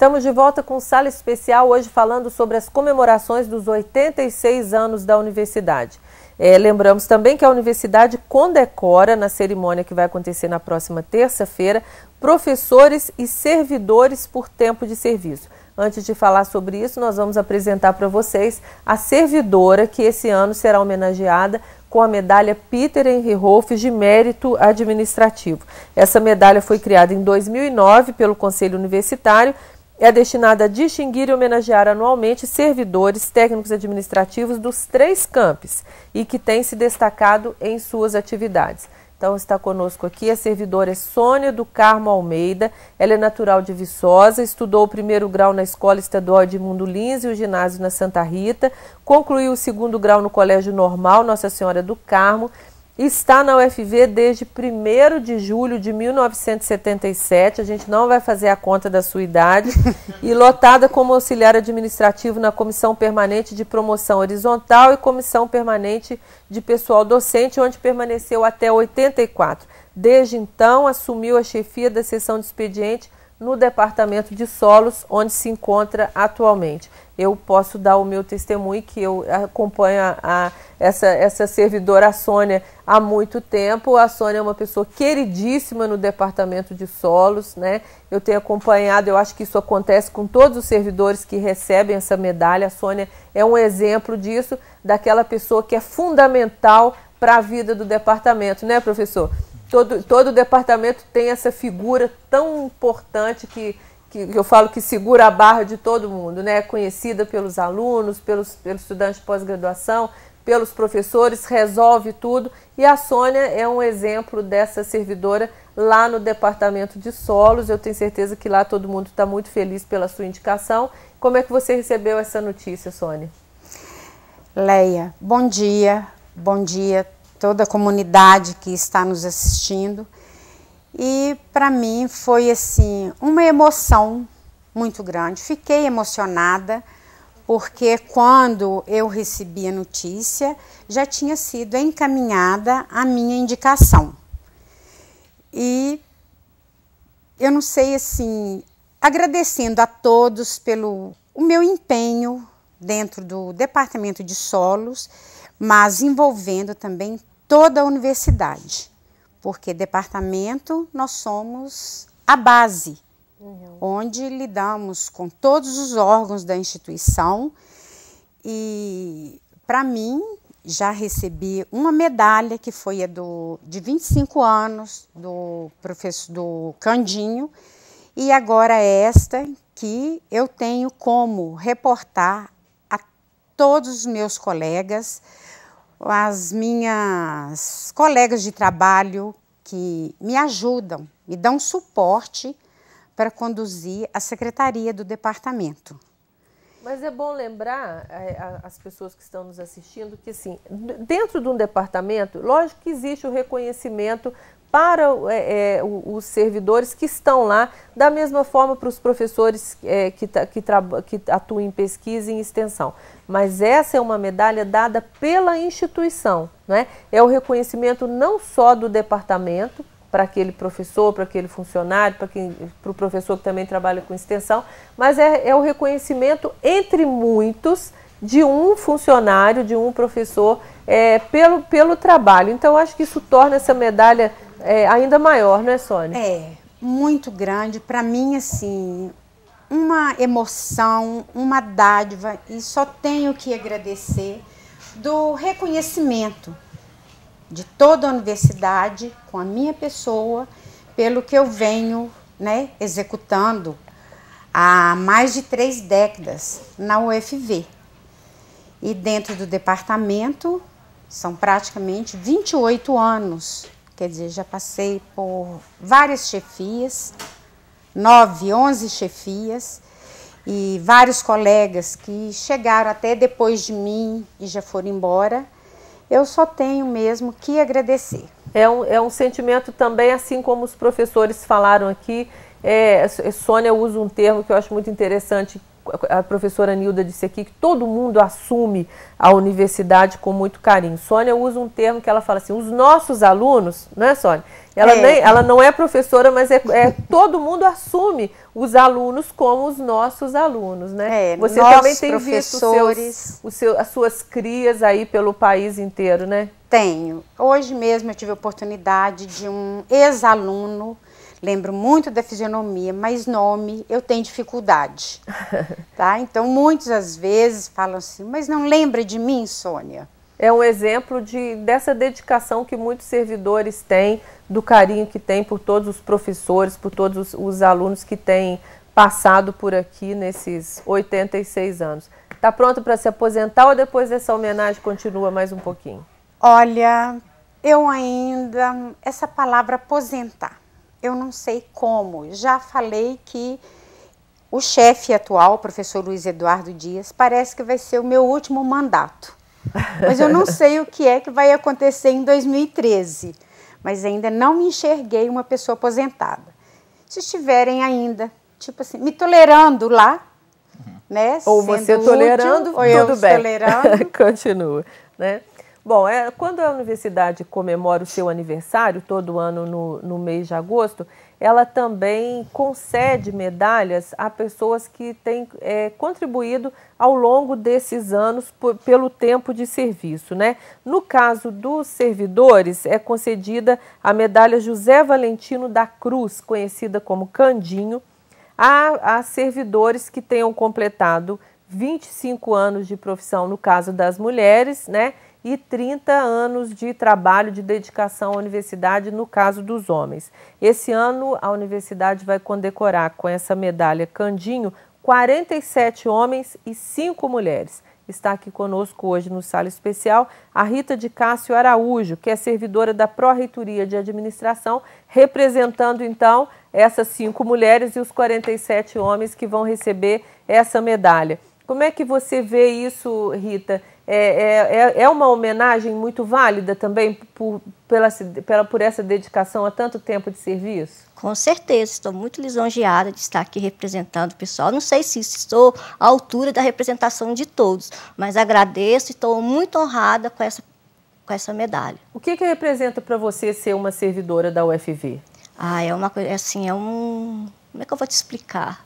Estamos de volta com sala especial hoje falando sobre as comemorações dos 86 anos da universidade. É, lembramos também que a universidade condecora, na cerimônia que vai acontecer na próxima terça-feira, professores e servidores por tempo de serviço. Antes de falar sobre isso, nós vamos apresentar para vocês a servidora que esse ano será homenageada com a medalha Peter Henry Rolf de Mérito Administrativo. Essa medalha foi criada em 2009 pelo Conselho Universitário é destinada a distinguir e homenagear anualmente servidores técnicos administrativos dos três campos e que têm se destacado em suas atividades. Então está conosco aqui a servidora Sônia do Carmo Almeida. Ela é natural de Viçosa, estudou o primeiro grau na Escola Estadual de Mundo Lins e o ginásio na Santa Rita, concluiu o segundo grau no Colégio Normal Nossa Senhora do Carmo, está na UFV desde 1 de julho de 1977. A gente não vai fazer a conta da sua idade. e lotada como auxiliar administrativo na Comissão Permanente de Promoção Horizontal e Comissão Permanente de Pessoal Docente, onde permaneceu até 84. Desde então, assumiu a chefia da seção de expediente no departamento de solos onde se encontra atualmente. Eu posso dar o meu testemunho que eu acompanho a, a, essa, essa servidora a Sônia há muito tempo. A Sônia é uma pessoa queridíssima no departamento de solos, né? Eu tenho acompanhado, eu acho que isso acontece com todos os servidores que recebem essa medalha. A Sônia é um exemplo disso, daquela pessoa que é fundamental para a vida do departamento, né, professor? todo, todo departamento tem essa figura tão importante que, que, que, eu falo que segura a barra de todo mundo, né? Conhecida pelos alunos, pelos, pelos estudantes de pós-graduação, pelos professores, resolve tudo. E a Sônia é um exemplo dessa servidora lá no departamento de solos. Eu tenho certeza que lá todo mundo está muito feliz pela sua indicação. Como é que você recebeu essa notícia, Sônia? Leia, bom dia, bom dia toda a comunidade que está nos assistindo. E para mim foi assim uma emoção muito grande. Fiquei emocionada porque quando eu recebi a notícia já tinha sido encaminhada a minha indicação. E eu não sei assim, agradecendo a todos pelo o meu empenho dentro do departamento de solos, mas envolvendo também toda a universidade, porque departamento nós somos a base, uhum. onde lidamos com todos os órgãos da instituição. E para mim, já recebi uma medalha que foi a do, de 25 anos do professor do Candinho e agora é esta que eu tenho como reportar a todos os meus colegas as minhas colegas de trabalho que me ajudam, me dão suporte para conduzir a secretaria do departamento. Mas é bom lembrar eh, a, as pessoas que estão nos assistindo que, assim, dentro de um departamento, lógico que existe o reconhecimento para é, os servidores que estão lá, da mesma forma para os professores é, que, que, que, atuam em pesquisa e em extensão. Mas essa é uma medalha dada pela instituição, né? é o reconhecimento não só do departamento, para aquele professor, para aquele funcionário, para o professor que também trabalha com extensão, mas é, é o reconhecimento entre muitos de um funcionário, de um professor, é, pelo, pelo trabalho. Então, acho que isso torna essa medalha é, ainda maior, não é, Sônia? É, muito grande. Para mim, assim, uma emoção, uma dádiva, e só tenho que agradecer do reconhecimento de toda a universidade com a minha pessoa, pelo que eu venho né, executando há mais de três décadas na UFV. E dentro do departamento são praticamente 28 anos, quer dizer, já passei por várias chefias, nove onze chefias e vários colegas que chegaram até depois de mim e já foram embora eu só tenho mesmo que agradecer. É um, é um sentimento também, assim como os professores falaram aqui. É, é, Sônia usa um termo que eu acho muito interessante, a professora Nilda disse aqui que todo mundo assume a universidade com muito carinho. Sônia usa um termo que ela fala assim: os nossos alunos, não é, Sônia? Ela, é. nem, ela não é professora, mas é, é todo mundo assume os alunos como os nossos alunos, né? É, Você também tem visto os seus, os seus, as suas crias aí pelo país inteiro, né? Tenho. Hoje mesmo eu tive a oportunidade de um ex-aluno, lembro muito da fisionomia, mas nome eu tenho dificuldade, tá? Então muitas às vezes falam assim, mas não lembra de mim, Sônia? é um exemplo de, dessa dedicação que muitos servidores têm, do carinho que têm por todos os professores, por todos os, os alunos que têm passado por aqui nesses 86 anos. Está pronto para se aposentar ou depois dessa homenagem continua mais um pouquinho? Olha, eu ainda. Essa palavra aposentar, eu não sei como. Já falei que o chefe atual, o professor Luiz Eduardo Dias, parece que vai ser o meu último mandato. Mas eu não sei o que é que vai acontecer em 2013. Mas ainda não me enxerguei uma pessoa aposentada. Se estiverem ainda, tipo assim, me tolerando lá, uhum. né? Ou você tolerando, útil, ou eu bem. tolerando. Continua, né? Bom, é, quando a universidade comemora o seu aniversário, todo ano no, no mês de agosto, ela também concede medalhas a pessoas que têm é, contribuído ao longo desses anos por, pelo tempo de serviço. Né? No caso dos servidores, é concedida a medalha José Valentino da Cruz, conhecida como Candinho, a, a servidores que tenham completado 25 anos de profissão, no caso das mulheres, né? e 30 anos de trabalho de dedicação à universidade no caso dos homens. Esse ano a universidade vai condecorar com essa medalha Candinho 47 homens e 5 mulheres. Está aqui conosco hoje no Sala Especial a Rita de Cássio Araújo, que é servidora da Pró-Reitoria de Administração, representando então essas cinco mulheres e os 47 homens que vão receber essa medalha. Como é que você vê isso, Rita? É, é, é, é uma homenagem muito válida também por, pela, pela, por essa dedicação a tanto tempo de serviço? Com certeza, estou muito lisonjeada de estar aqui representando o pessoal. Não sei se estou à altura da representação de todos, mas agradeço e estou muito honrada com essa, com essa medalha. O que, que representa para você ser uma servidora da UFV? Ah, é uma coisa assim, é um. Como é que eu vou te explicar?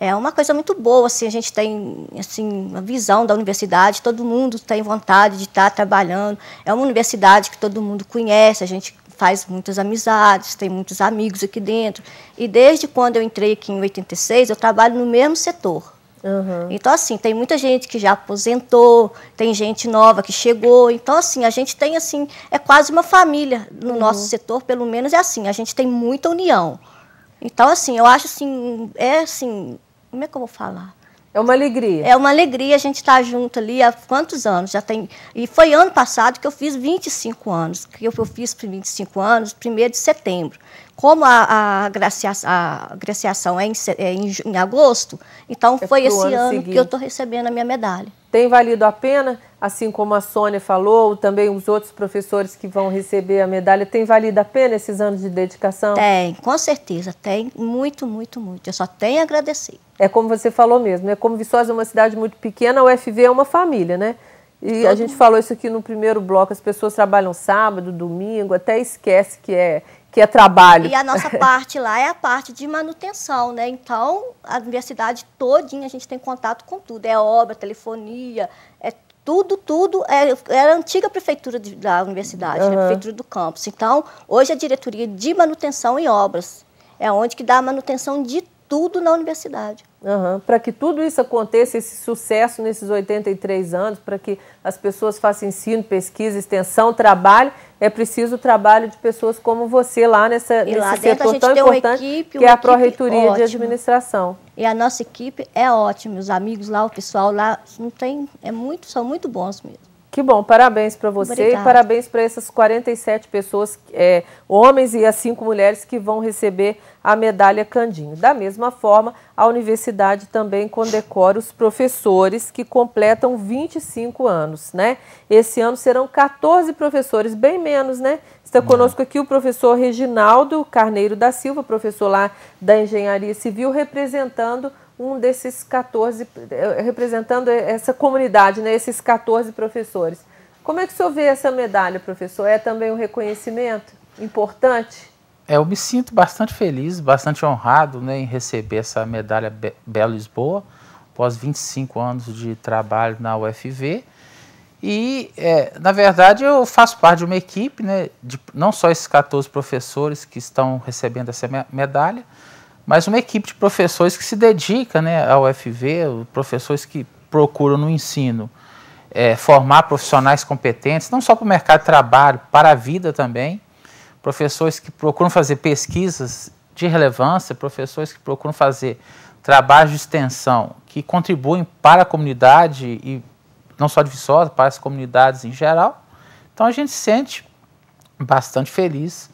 é uma coisa muito boa, assim, a gente tem assim, uma visão da universidade, todo mundo tem vontade de estar trabalhando. É uma universidade que todo mundo conhece, a gente faz muitas amizades, tem muitos amigos aqui dentro. E desde quando eu entrei aqui em 86, eu trabalho no mesmo setor. Uhum. Então, assim, tem muita gente que já aposentou, tem gente nova que chegou. Então, assim, a gente tem, assim, é quase uma família no uhum. nosso setor, pelo menos é assim, a gente tem muita união. Então, assim, eu acho, assim, é, assim, como é que eu vou falar? É uma alegria. É uma alegria a gente estar tá junto ali há quantos anos? Já tem. E foi ano passado que eu fiz 25 anos, que eu fiz 25 anos, 1 de setembro. Como a, a, a graciação é, em, é em, em, agosto, então é foi esse ano, ano que eu estou recebendo a minha medalha. Tem valido a pena? assim como a Sônia falou, também os outros professores que vão receber a medalha, tem valido a pena esses anos de dedicação? Tem, com certeza, tem muito, muito, muito. Eu só tenho a agradecer. É como você falou mesmo, é como Viçosa é uma cidade muito pequena, a UFV é uma família, né? E Todo a gente mundo. falou isso aqui no primeiro bloco, as pessoas trabalham sábado, domingo, até esquece que é que é trabalho. E a nossa parte lá é a parte de manutenção, né? Então, a universidade todinha a gente tem contato com tudo. É obra, telefonia, é tudo, tudo é, era, a antiga prefeitura de, da universidade, uhum. né, prefeitura do campus. Então, hoje é a diretoria de manutenção e obras. É onde que dá a manutenção de tudo na universidade. Uhum. Para que tudo isso aconteça, esse sucesso nesses 83 anos, para que as pessoas façam ensino, pesquisa, extensão, trabalho, é preciso o trabalho de pessoas como você lá nessa, e nesse lá setor tão importante equipe, que é a Pró-Reitoria de Administração. E a nossa equipe é ótima, os amigos lá, o pessoal lá, não tem, é muito, são muito bons mesmo. Que bom, parabéns para você Obrigada. e parabéns para essas 47 pessoas, é, homens e as cinco mulheres que vão receber a medalha Candinho. Da mesma forma, a universidade também condecora os professores que completam 25 anos, né? Esse ano serão 14 professores, bem menos, né? Está conosco aqui o professor Reginaldo Carneiro da Silva, professor lá da Engenharia Civil, representando um desses 14, eh, representando essa comunidade, né, esses 14 professores. Como é que o senhor vê essa medalha, professor? É também um reconhecimento importante? É, eu me sinto bastante feliz, bastante honrado né, em receber essa medalha Be Belo Lisboa, após 25 anos de trabalho na UFV. E, é, na verdade, eu faço parte de uma equipe, né, de não só esses 14 professores que estão recebendo essa medalha, mas uma equipe de professores que se dedica né, ao FV, professores que procuram no ensino é, formar profissionais competentes, não só para o mercado de trabalho, para a vida também, professores que procuram fazer pesquisas de relevância, professores que procuram fazer trabalhos de extensão que contribuem para a comunidade e não só de Viçosa, para as comunidades em geral. Então a gente se sente bastante feliz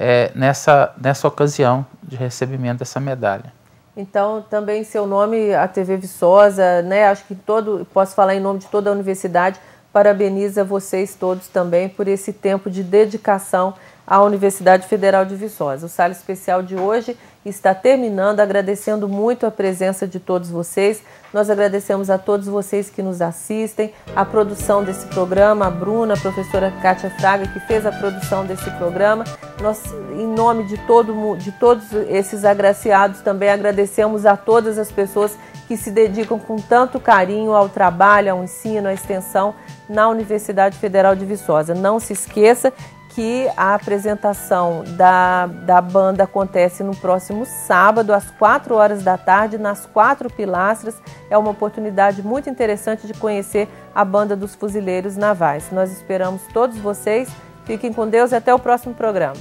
é, nessa, nessa ocasião de recebimento dessa medalha. Então, também seu nome, a TV Viçosa, né? Acho que todo, posso falar em nome de toda a universidade, parabeniza vocês todos também por esse tempo de dedicação à Universidade Federal de Viçosa. O Sala Especial de hoje está terminando, agradecendo muito a presença de todos vocês. Nós agradecemos a todos vocês que nos assistem, a produção desse programa, a Bruna, a professora Kátia Fraga, que fez a produção desse programa. Nós, em nome de, todo, de todos esses agraciados, também agradecemos a todas as pessoas que se dedicam com tanto carinho ao trabalho, ao ensino, à extensão na Universidade Federal de Viçosa. Não se esqueça que a apresentação da, da banda acontece no próximo sábado, às 4 horas da tarde, nas Quatro Pilastras. É uma oportunidade muito interessante de conhecer a banda dos Fuzileiros Navais. Nós esperamos todos vocês. Fiquem com Deus e até o próximo programa.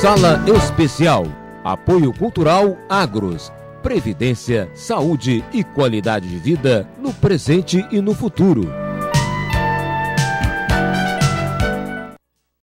Sala Especial. Apoio Cultural Agros. Previdência, saúde e qualidade de vida no presente e no futuro.